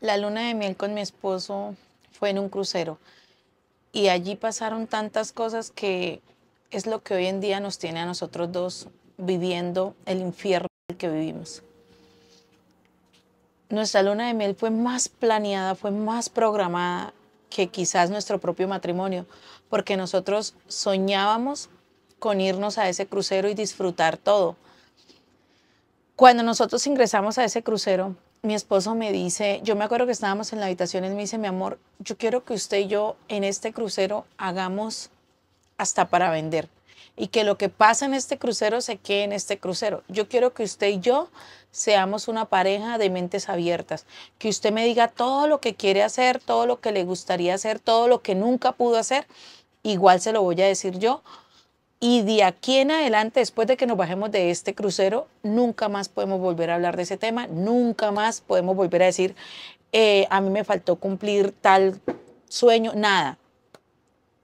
La luna de miel con mi esposo fue en un crucero y allí pasaron tantas cosas que es lo que hoy en día nos tiene a nosotros dos viviendo el infierno el que vivimos. Nuestra luna de miel fue más planeada, fue más programada que quizás nuestro propio matrimonio, porque nosotros soñábamos con irnos a ese crucero y disfrutar todo. Cuando nosotros ingresamos a ese crucero, mi esposo me dice, yo me acuerdo que estábamos en la habitación, y me dice, mi amor, yo quiero que usted y yo en este crucero hagamos hasta para vender y que lo que pasa en este crucero se quede en este crucero. Yo quiero que usted y yo seamos una pareja de mentes abiertas, que usted me diga todo lo que quiere hacer, todo lo que le gustaría hacer, todo lo que nunca pudo hacer, igual se lo voy a decir yo, y de aquí en adelante, después de que nos bajemos de este crucero, nunca más podemos volver a hablar de ese tema, nunca más podemos volver a decir, eh, a mí me faltó cumplir tal sueño, nada.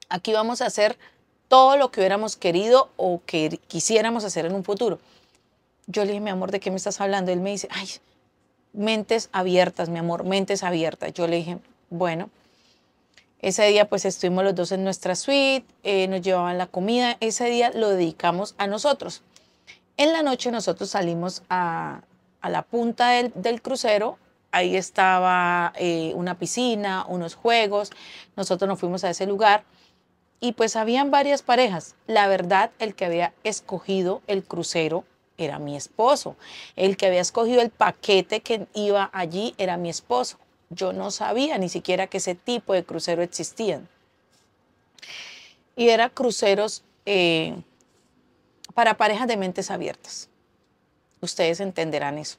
Aquí vamos a hacer todo lo que hubiéramos querido o que quisiéramos hacer en un futuro. Yo le dije, mi amor, ¿de qué me estás hablando? Él me dice, ay, mentes abiertas, mi amor, mentes abiertas. Yo le dije, bueno, ese día pues estuvimos los dos en nuestra suite, eh, nos llevaban la comida, ese día lo dedicamos a nosotros. En la noche nosotros salimos a, la punta del, crucero, ahí estaba eh, una piscina, unos juegos, nosotros nos fuimos a ese lugar y pues habían varias parejas. La verdad, el que había escogido el crucero era mi esposo, el que había escogido el paquete que iba allí era mi esposo. Yo no sabía ni siquiera que ese tipo de crucero existían. Y eran cruceros eh, para parejas de mentes abiertas. Ustedes entenderán eso.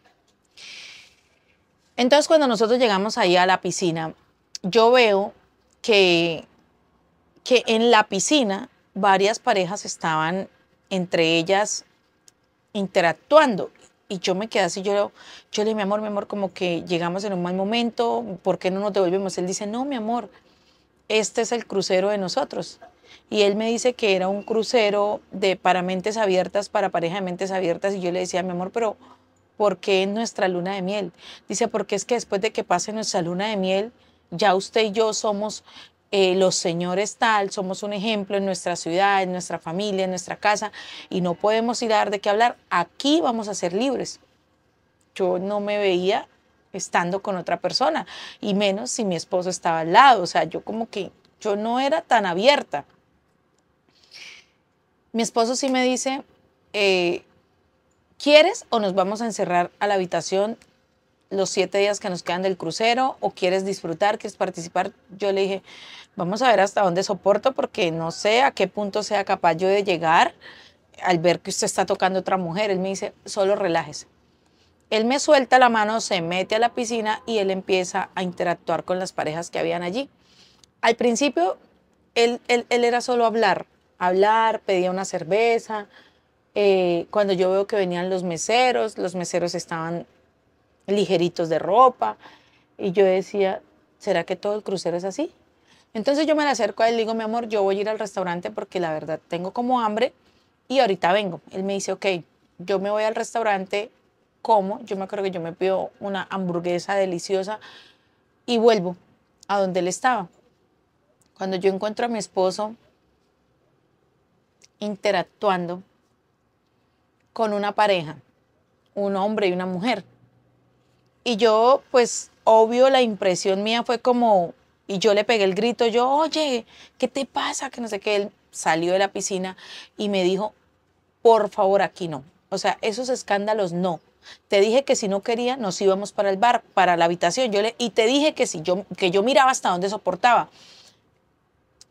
Entonces, cuando nosotros llegamos ahí a la piscina, yo veo que, que en la piscina varias parejas estaban entre ellas interactuando y yo me quedé así, yo, yo le dije, mi amor, mi amor, como que llegamos en un mal momento, ¿por qué no nos devolvemos? Él dice, no, mi amor, este es el crucero de nosotros. Y él me dice que era un crucero de para mentes abiertas, para pareja de mentes abiertas. Y yo le decía, mi amor, pero ¿por qué nuestra luna de miel? Dice, porque es que después de que pase nuestra luna de miel, ya usted y yo somos eh, los señores tal, somos un ejemplo en nuestra ciudad, en nuestra familia, en nuestra casa, y no podemos ir a dar de qué hablar. Aquí vamos a ser libres. Yo no me veía estando con otra persona, y menos si mi esposo estaba al lado. O sea, yo como que yo no era tan abierta. Mi esposo sí me dice, eh, ¿quieres o nos vamos a encerrar a la habitación los siete días que nos quedan del crucero o quieres disfrutar, quieres participar. Yo le dije, vamos a ver hasta dónde soporto porque no sé a qué punto sea capaz yo de llegar al ver que usted está tocando a otra mujer. Él me dice, solo relájese. Él me suelta la mano, se mete a la piscina y él empieza a interactuar con las parejas que habían allí. Al principio, él, él, era solo hablar, hablar, pedía una cerveza. Eh, cuando yo veo que venían los meseros, los meseros estaban ligeritos de ropa. Y yo decía, ¿será que todo el crucero es así? Entonces yo me acerco a él y digo, mi amor, yo voy a ir al restaurante porque la verdad tengo como hambre y ahorita vengo. Él me dice, ok, yo me voy al restaurante, como, yo me acuerdo que yo me pido una hamburguesa deliciosa y vuelvo a donde él estaba. Cuando yo encuentro a mi esposo interactuando con una pareja, un hombre y una mujer, y yo, pues, obvio, la impresión mía fue como, y yo le pegué el grito, yo, oye, ¿qué te pasa? Que no sé qué. Él salió de la piscina y me dijo, por favor, aquí no. O sea, esos escándalos no. Te dije que si no quería, nos íbamos para el bar, para la habitación. Yo le, y te dije que si yo, que yo miraba hasta dónde soportaba.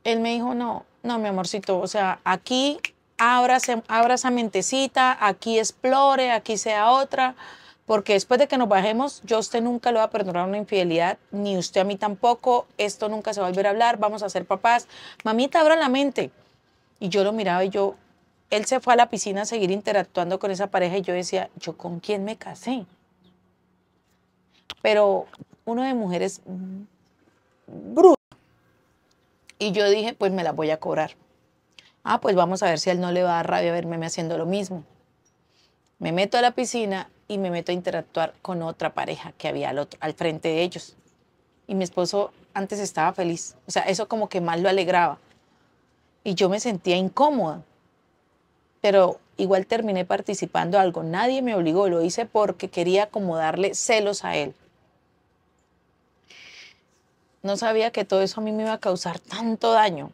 Él me dijo, no, no, mi amorcito, o sea, aquí abra, abra esa mentecita, aquí explore, aquí sea otra porque después de que nos bajemos, yo usted nunca le voy a perdonar una infidelidad, ni usted a mí tampoco, esto nunca se va a volver a hablar, vamos a ser papás. Mamita, abra la mente. Y yo lo miraba y yo, él se fue a la piscina a seguir interactuando con esa pareja y yo decía, ¿yo con quién me casé? Pero uno de mujeres bruta. Y yo dije, pues me la voy a cobrar. Ah, pues vamos a ver si él no le va a dar rabia verme haciendo lo mismo. Me meto a la piscina y me meto a interactuar con otra pareja que había al, otro, al frente de ellos. Y mi esposo antes estaba feliz. O sea, eso como que más lo alegraba. Y yo me sentía incómoda. Pero igual terminé participando algo. Nadie me obligó, lo hice porque quería acomodarle celos a él. No sabía que todo eso a mí me iba a causar tanto daño.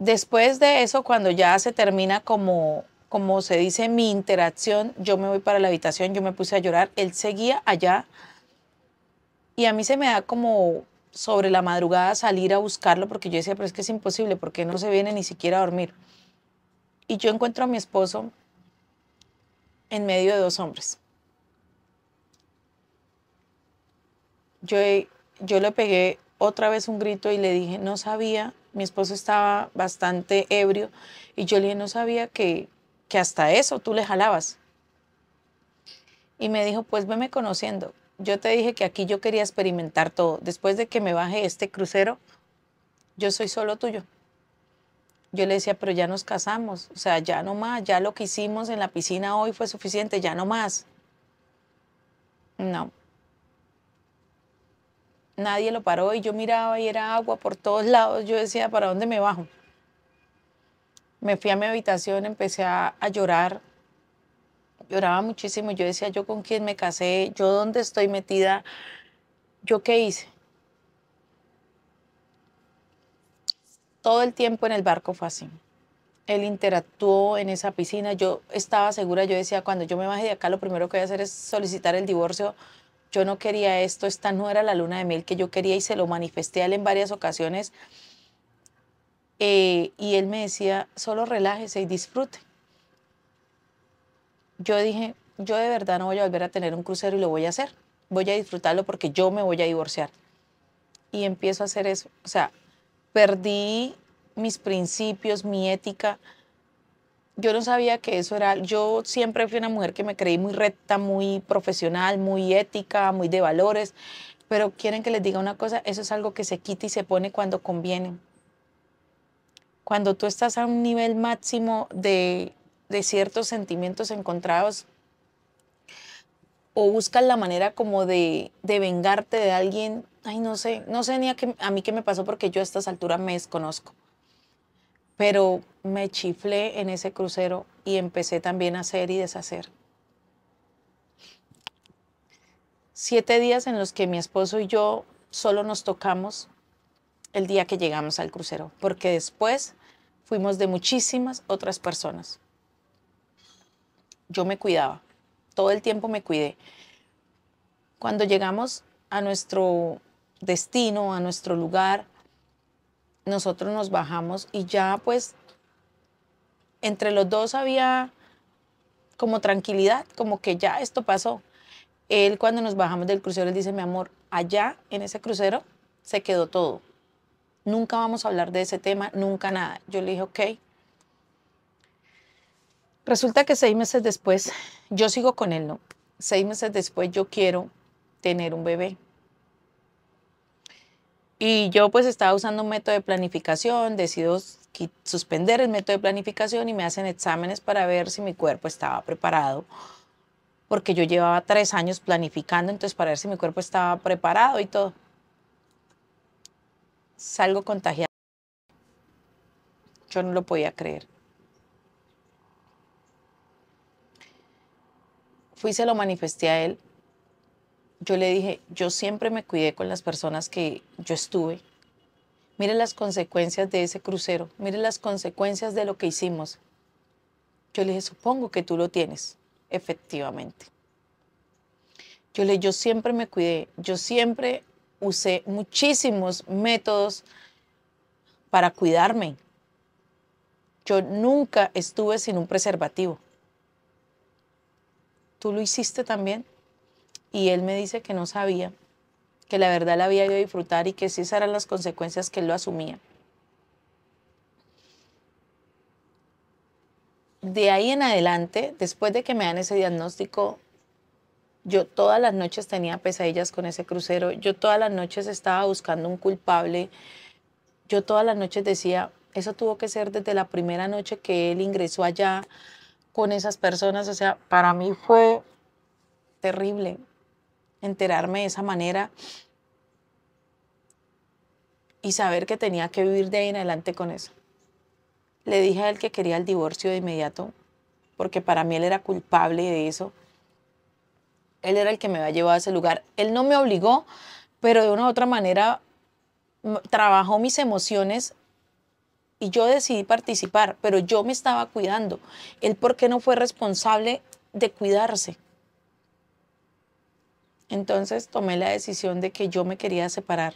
Después de eso, cuando ya se termina como como se dice, mi interacción, yo me voy para la habitación, yo me puse a llorar, él seguía allá y a mí se me da como sobre la madrugada salir a buscarlo porque yo decía, pero es que es imposible, porque no se viene ni siquiera a dormir. Y yo encuentro a mi esposo en medio de dos hombres. Yo, yo le pegué otra vez un grito y le dije, no sabía, mi esposo estaba bastante ebrio, y yo le dije, no sabía que, hasta eso tú le jalabas. Y me dijo, pues veme conociendo. Yo te dije que aquí yo quería experimentar todo. Después de que me baje este crucero, yo soy solo tuyo. Yo le decía, pero ya nos casamos, o sea, ya no más, ya lo que hicimos en la piscina hoy fue suficiente, ya no más. No. Nadie lo paró y yo miraba y era agua por todos lados. Yo decía, ¿para dónde me bajo? me fui a mi habitación, empecé a, llorar, lloraba muchísimo. Yo decía, yo con quién me casé, yo dónde estoy metida, yo qué hice. Todo el tiempo en el barco fue así. Él interactuó en esa piscina. Yo estaba segura, yo decía, cuando yo me baje de acá, lo primero que voy a hacer es solicitar el divorcio. Yo no quería esto, esta no era la luna de miel que yo quería y se lo manifesté a él en varias ocasiones. Eh, y él me decía, solo relájese y disfrute. Yo dije, yo de verdad no voy a volver a tener un crucero y lo voy a hacer. Voy a disfrutarlo porque yo me voy a divorciar. Y empiezo a hacer eso. O sea, perdí mis principios, mi ética. Yo no sabía que eso era. Yo siempre fui una mujer que me creí muy recta, muy profesional, muy ética, muy de valores. Pero quieren que les diga una cosa: eso es algo que se quita y se pone cuando conviene cuando tú estás a un nivel máximo de, ciertos sentimientos encontrados, o buscas la manera como de, vengarte de alguien, ay, no sé, no sé ni a, a mí qué me pasó porque yo a estas alturas me desconozco. Pero me chiflé en ese crucero y empecé también a hacer y deshacer. Siete días en los que mi esposo y yo solo nos tocamos, el día que llegamos al crucero, porque después fuimos de muchísimas otras personas. Yo me cuidaba, todo el tiempo me cuidé. Cuando llegamos a nuestro destino, a nuestro lugar, nosotros nos bajamos y ya pues entre los dos había como tranquilidad, como que ya esto pasó. Él cuando nos bajamos del crucero, él dice, mi amor, allá en ese crucero se quedó todo nunca vamos a hablar de ese tema, nunca nada. Yo le dije, ok. Resulta que seis meses después, yo sigo con él, ¿no? Seis meses después yo quiero tener un bebé. Y yo pues estaba usando un método de planificación, decido suspender el método de planificación y me hacen exámenes para ver si mi cuerpo estaba preparado, porque yo llevaba tres años planificando, entonces para ver si mi cuerpo estaba preparado y todo salgo contagiado. Yo no lo podía creer. Fui se lo manifesté a él. Yo le dije, yo siempre me cuidé con las personas que yo estuve. Mire las consecuencias de ese crucero, mire las consecuencias de lo que hicimos. Yo le dije, supongo que tú lo tienes, efectivamente. Yo le dije, yo siempre me cuidé, yo siempre usé muchísimos métodos para cuidarme. Yo nunca estuve sin un preservativo. Tú lo hiciste también. Y él me dice que no sabía, que la verdad la había ido a disfrutar y que sí esas eran las consecuencias que él lo asumía. De ahí en adelante, después de que me dan ese diagnóstico, yo todas las noches tenía pesadillas con ese crucero, yo todas las noches estaba buscando un culpable, yo todas las noches decía, eso tuvo que ser desde la primera noche que él ingresó allá con esas personas, o sea, para mí fue terrible enterarme de esa manera y saber que tenía que vivir de ahí en adelante con eso. Le dije a él que quería el divorcio de inmediato, porque para mí él era culpable de eso. Él era el que me había llevado a ese lugar. Él no me obligó, pero de una u otra manera trabajó mis emociones y yo decidí participar, pero yo me estaba cuidando. Él por qué no fue responsable de cuidarse. Entonces tomé la decisión de que yo me quería separar.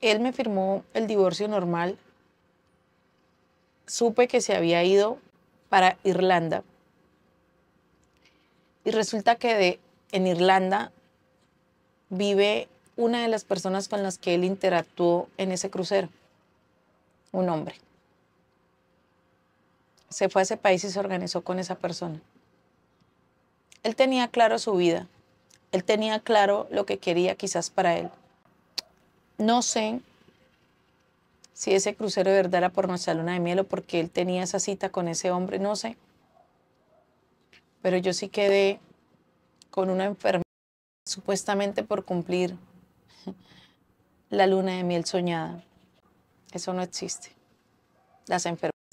Él me firmó el divorcio normal. Supe que se había ido para Irlanda. Y resulta que en Irlanda vive una de las personas con las que él interactuó en ese crucero, un hombre. Se fue a ese país y se organizó con esa persona. Él tenía claro su vida, él tenía claro lo que quería quizás para él. No sé si ese crucero de verdad era por nuestra luna de miel o porque él tenía esa cita con ese hombre, no sé pero yo sí quedé con una enfermedad supuestamente por cumplir la luna de miel soñada. Eso no existe. Las enfermedades.